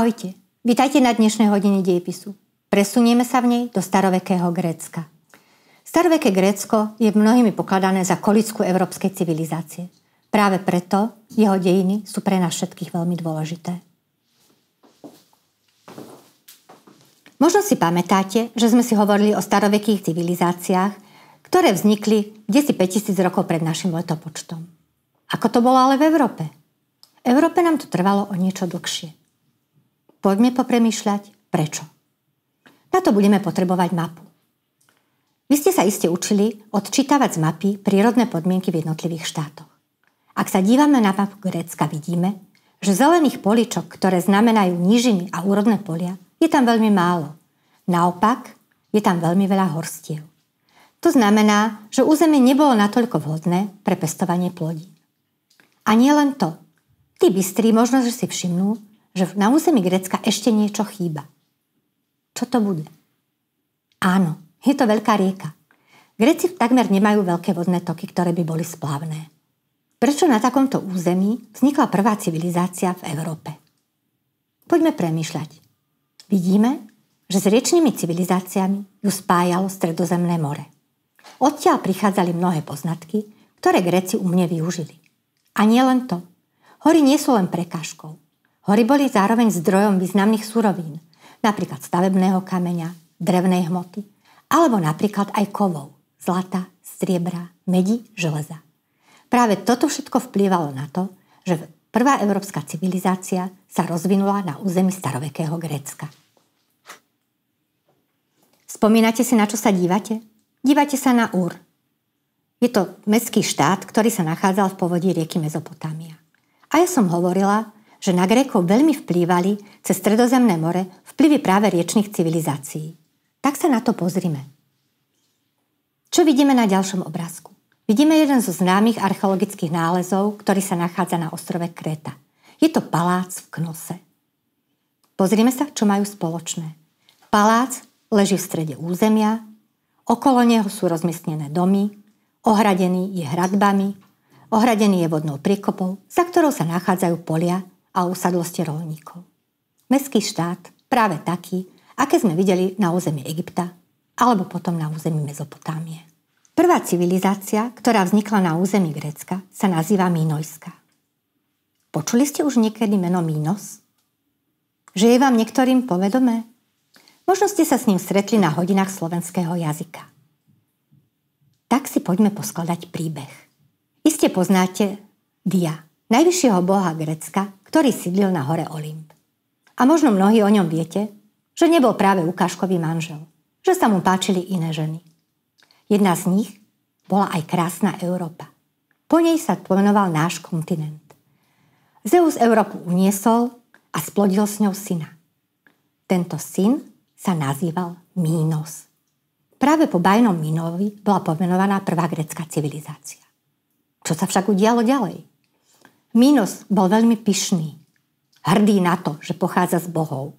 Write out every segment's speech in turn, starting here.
Ahojte, vitajte na dnešnej hodine diepisu. Presunieme sa v nej do starovekého Grécka. Staroveké Grécko je mnohými pokladané za kolickú európskej civilizácie. Práve preto jeho dejiny sú pre nás všetkých veľmi dôležité. Možno si pamätáte, že sme si hovorili o starovekých civilizáciách, ktoré vznikli 10 5000 rokov pred našim letopočtom. Ako to bolo ale v Európe? Európe nám to trvalo o niečo dlhšie. Poďme popremýšľať, prečo. Na to budeme potrebovať mapu. Vy ste sa iste učili odčítavať z mapy prírodné podmienky v jednotlivých štátoch. Ak sa dívame na mapu Grécka, vidíme, že zelených poličok, ktoré znamenajú nížiny a úrodné polia, je tam veľmi málo. Naopak, je tam veľmi veľa horstiev. To znamená, že územie nebolo natoľko vhodné pre pestovanie plodí. A nie len to. Tí bystri možno, že si všimnú, že na území Grécka ešte niečo chýba. Čo to bude? Áno, je to veľká rieka. Gréci takmer nemajú veľké vodné toky, ktoré by boli splavné. Prečo na takomto území vznikla prvá civilizácia v Európe? Poďme premýšľať. Vidíme, že s riečnými civilizáciami ju spájalo Stredozemné more. Odtiaľ prichádzali mnohé poznatky, ktoré Gréci umne využili. A nie len to. Hory nie sú len prekážkou. Hory boli zároveň zdrojom významných surovín, napríklad stavebného kameňa, drevnej hmoty, alebo napríklad aj kovov, zlata, striebra, medi, železa. Práve toto všetko vplývalo na to, že prvá európska civilizácia sa rozvinula na území starovekého Grécka. Spomínate si, na čo sa dívate? Dívate sa na Úr. Je to mestský štát, ktorý sa nachádzal v povodí rieky Mezopotámia. A ja som hovorila, že na Grékov veľmi vplývali cez Stredozemné more vplyvy práve riečných civilizácií. Tak sa na to pozrime. Čo vidíme na ďalšom obrázku? Vidíme jeden zo známych archeologických nálezov, ktorý sa nachádza na ostrove Kréta. Je to palác v Knose. Pozrime sa, čo majú spoločné. Palác leží v strede územia, okolo neho sú rozmiestnené domy, ohradený je hradbami, ohradený je vodnou priekopou, za ktorou sa nachádzajú polia a usadlosti rolníkov. Mestský štát, práve taký, aké sme videli na území Egypta alebo potom na území Mezopotámie. Prvá civilizácia, ktorá vznikla na území Grécka, sa nazýva Mínojská. Počuli ste už niekedy meno Mínos? Že je vám niektorým povedomé? Možno ste sa s ním stretli na hodinách slovenského jazyka. Tak si poďme poskladať príbeh. Iste poznáte dia, najvyššieho boha Grecka, ktorý sídlil na hore Olymp. A možno mnohí o ňom viete, že nebol práve ukážkový manžel, že sa mu páčili iné ženy. Jedna z nich bola aj krásna Európa. Po nej sa pomenoval náš kontinent. Zeus Európu uniesol a splodil s ňou syna. Tento syn sa nazýval Mínos. Práve po bajnom Mínovi bola pomenovaná prvá grecká civilizácia. Čo sa však udialo ďalej? Minos bol veľmi pyšný, hrdý na to, že pochádza z bohov.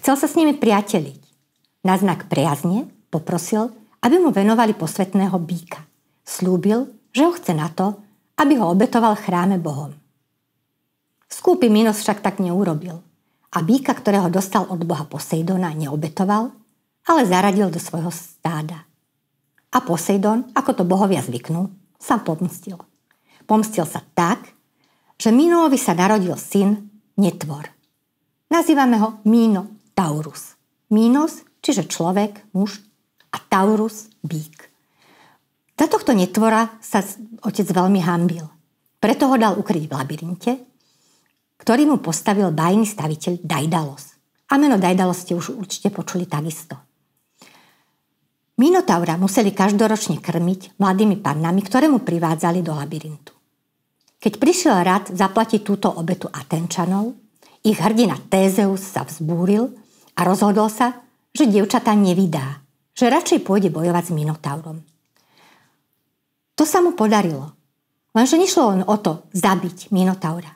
Chcel sa s nimi priateliť. Na znak priazne poprosil, aby mu venovali posvetného býka. Slúbil, že ho chce na to, aby ho obetoval chráme bohom. Skúpy Minos však tak neurobil a býka, ktorého dostal od boha Poseidona, neobetoval, ale zaradil do svojho stáda. A Poseidon, ako to bohovia zvyknú, sa pomstil. Pomstil sa tak, že Minovi sa narodil syn netvor. Nazývame ho Mino Taurus. Minos, čiže človek, muž a Taurus, bík. Za tohto netvora sa otec veľmi hambil. Preto ho dal ukryť v labirinte, ktorý mu postavil bajný staviteľ Daidalos. A meno Daidalos ste už určite počuli takisto. Minotaura museli každoročne krmiť mladými pannami, ktoré mu privádzali do labirintu. Keď prišiel rad zaplatiť túto obetu Atenčanov, ich hrdina Tézeus sa vzbúril a rozhodol sa, že dievčatá nevydá, že radšej pôjde bojovať s Minotaurom. To sa mu podarilo, lenže nešlo len o to zabiť Minotaura.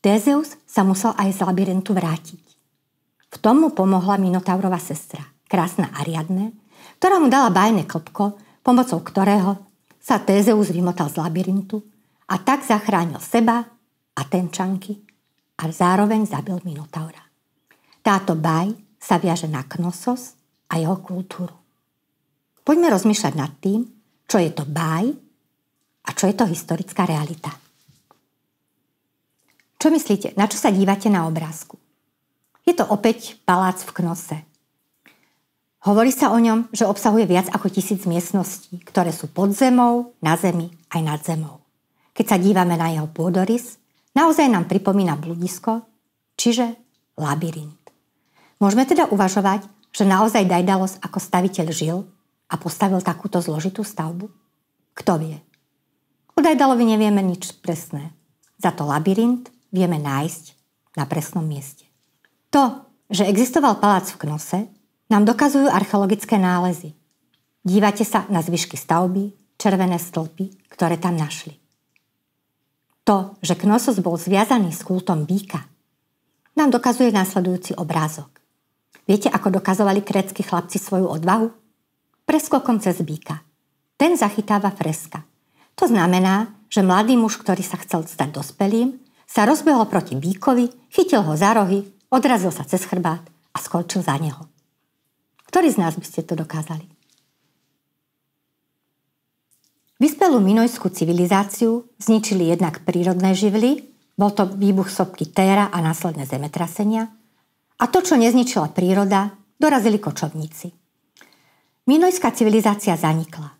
Tézeus sa musel aj z labirintu vrátiť. V tom mu pomohla Minotaurova sestra, krásna Ariadne, ktorá mu dala bajné klpko, pomocou ktorého sa Tézeus vymotal z labirintu a tak zachránil seba a čanky a zároveň zabil Minotaura. Táto baj sa viaže na Knosos a jeho kultúru. Poďme rozmýšľať nad tým, čo je to baj a čo je to historická realita. Čo myslíte, na čo sa dívate na obrázku? Je to opäť palác v Knose. Hovorí sa o ňom, že obsahuje viac ako tisíc miestností, ktoré sú pod zemou, na zemi aj nad zemou keď sa dívame na jeho pôdorys, naozaj nám pripomína bludisko, čiže labyrint. Môžeme teda uvažovať, že naozaj Daidalos ako staviteľ žil a postavil takúto zložitú stavbu? Kto vie? O Daidalovi nevieme nič presné. Za to labyrint vieme nájsť na presnom mieste. To, že existoval palác v Knose, nám dokazujú archeologické nálezy. Dívate sa na zvyšky stavby, červené stĺpy, ktoré tam našli. To, že Knosos bol zviazaný s kultom býka, nám dokazuje následujúci obrázok. Viete, ako dokazovali krécky chlapci svoju odvahu? Preskokom cez býka. Ten zachytáva freska. To znamená, že mladý muž, ktorý sa chcel stať dospelým, sa rozbehol proti býkovi, chytil ho za rohy, odrazil sa cez chrbát a skočil za neho. Ktorý z nás by ste to dokázali? Vyspelú minojskú civilizáciu zničili jednak prírodné živly, bol to výbuch sopky Téra a následné zemetrasenia, a to, čo nezničila príroda, dorazili kočovníci. Minojská civilizácia zanikla.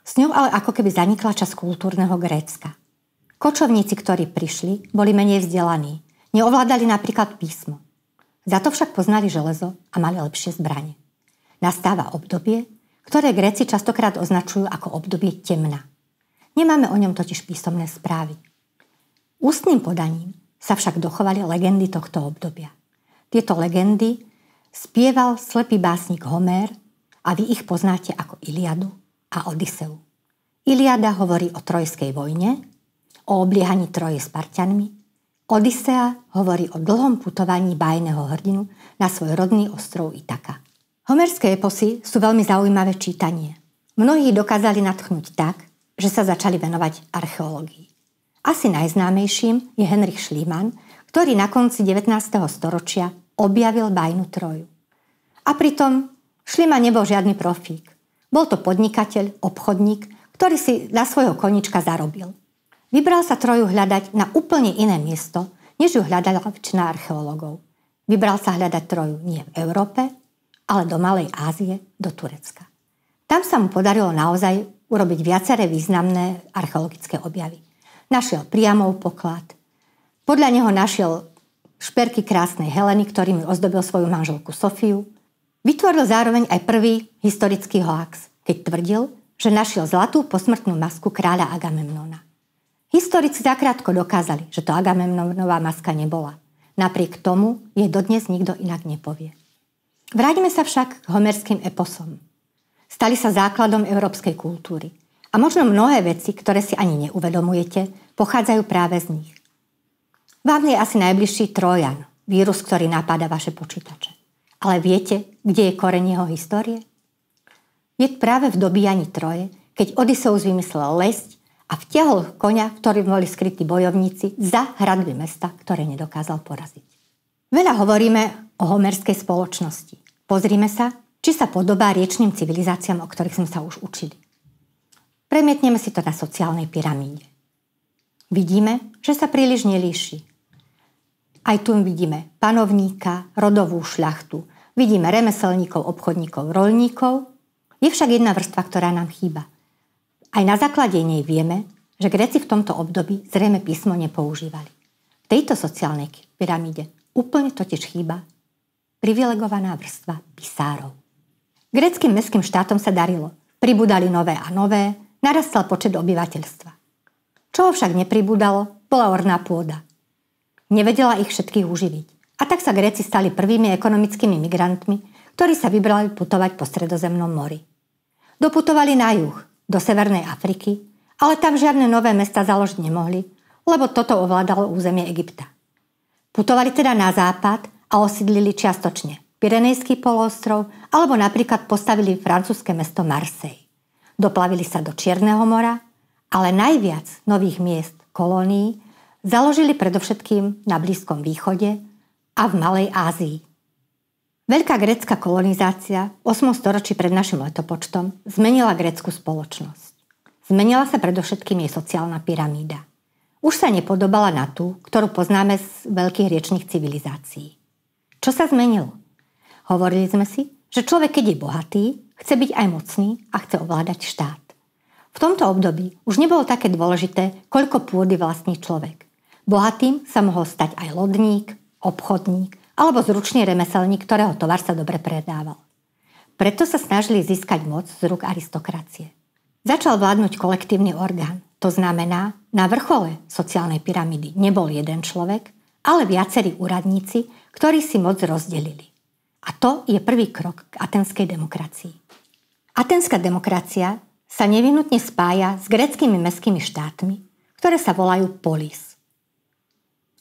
S ňou ale ako keby zanikla časť kultúrneho Grécka. Kočovníci, ktorí prišli, boli menej vzdelaní, neovládali napríklad písmo. Za to však poznali železo a mali lepšie zbranie. Nastáva obdobie, ktoré Gréci častokrát označujú ako obdobie temna. Nemáme o ňom totiž písomné správy. Ústnym podaním sa však dochovali legendy tohto obdobia. Tieto legendy spieval slepý básnik Homér a vy ich poznáte ako Iliadu a Odiseu. Iliada hovorí o trojskej vojne, o obliehaní troje parťanmi, Odisea hovorí o dlhom putovaní bájneho hrdinu na svoj rodný ostrov Itaka. Homerské eposy sú veľmi zaujímavé čítanie. Mnohí dokázali natchnúť tak, že sa začali venovať archeológii. Asi najznámejším je Henrich Schliemann, ktorý na konci 19. storočia objavil bajnu troju. A pritom Schliemann nebol žiadny profík. Bol to podnikateľ, obchodník, ktorý si na svojho konička zarobil. Vybral sa troju hľadať na úplne iné miesto, než ju hľadala väčšina archeológov. Vybral sa hľadať troju nie v Európe, ale do Malej Ázie, do Turecka. Tam sa mu podarilo naozaj urobiť viaceré významné archeologické objavy. Našiel priamov poklad, podľa neho našiel šperky krásnej Heleny, ktorým ozdobil svoju manželku Sofiu. Vytvoril zároveň aj prvý historický hoax, keď tvrdil, že našiel zlatú posmrtnú masku kráľa Agamemnona. Historici zakrátko dokázali, že to Agamemnonová maska nebola. Napriek tomu jej dodnes nikto inak nepovie. Vráťme sa však k homerským eposom. Stali sa základom európskej kultúry. A možno mnohé veci, ktoré si ani neuvedomujete, pochádzajú práve z nich. Vám je asi najbližší Trojan, vírus, ktorý napáda vaše počítače. Ale viete, kde je koreň jeho histórie? Je práve v dobíjaní Troje, keď Odysseus vymyslel lesť a vtiahol konia, v ktorým boli skrytí bojovníci, za hradby mesta, ktoré nedokázal poraziť. Veľa hovoríme o homerskej spoločnosti. Pozrime sa, či sa podobá riečným civilizáciám, o ktorých sme sa už učili. Premietneme si to na sociálnej pyramíde. Vidíme, že sa príliš nelíši. Aj tu vidíme panovníka, rodovú šľachtu, vidíme remeselníkov, obchodníkov, rolníkov. Je však jedna vrstva, ktorá nám chýba. Aj na základe nej vieme, že Gréci v tomto období zrejme písmo nepoužívali. V tejto sociálnej pyramíde úplne totiž chýba privilegovaná vrstva pisárov. Greckým mestským štátom sa darilo. Pribudali nové a nové, narastal počet obyvateľstva. Čo však nepribudalo, bola orná pôda. Nevedela ich všetkých uživiť. A tak sa Gréci stali prvými ekonomickými migrantmi, ktorí sa vybrali putovať po stredozemnom mori. Doputovali na juh, do Severnej Afriky, ale tam žiadne nové mesta založiť nemohli, lebo toto ovládalo územie Egypta. Putovali teda na západ a osídlili čiastočne Pirenejský polostrov alebo napríklad postavili francúzske mesto Marseille. Doplavili sa do Čierneho mora, ale najviac nových miest, kolónií, založili predovšetkým na Blízkom východe a v Malej Ázii. Veľká grécka kolonizácia v 8. storočí pred našim letopočtom zmenila grécku spoločnosť. Zmenila sa predovšetkým jej sociálna pyramída. Už sa nepodobala na tú, ktorú poznáme z veľkých riečných civilizácií. Čo sa zmenilo? Hovorili sme si, že človek, keď je bohatý, chce byť aj mocný a chce ovládať štát. V tomto období už nebolo také dôležité, koľko pôdy vlastní človek. Bohatým sa mohol stať aj lodník, obchodník alebo zručný remeselník, ktorého tovar sa dobre predával. Preto sa snažili získať moc z rúk aristokracie. Začal vládnuť kolektívny orgán. To znamená, na vrchole sociálnej pyramidy nebol jeden človek, ale viacerí úradníci, ktorí si moc rozdelili. A to je prvý krok k atenskej demokracii. Atenská demokracia sa nevinutne spája s greckými mestskými štátmi, ktoré sa volajú polis.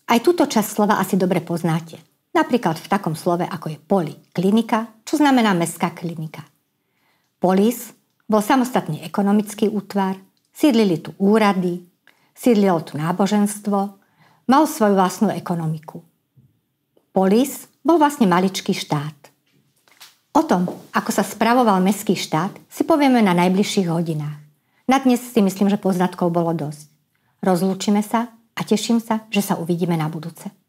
Aj túto časť slova asi dobre poznáte. Napríklad v takom slove ako je poli, klinika, čo znamená mestská klinika. Polis bol samostatný ekonomický útvar, sídlili tu úrady, sídlilo tu náboženstvo, mal svoju vlastnú ekonomiku. Polis bol vlastne maličký štát. O tom, ako sa spravoval mestský štát, si povieme na najbližších hodinách. Na dnes si myslím, že poznatkov bolo dosť. Rozlúčime sa a teším sa, že sa uvidíme na budúce.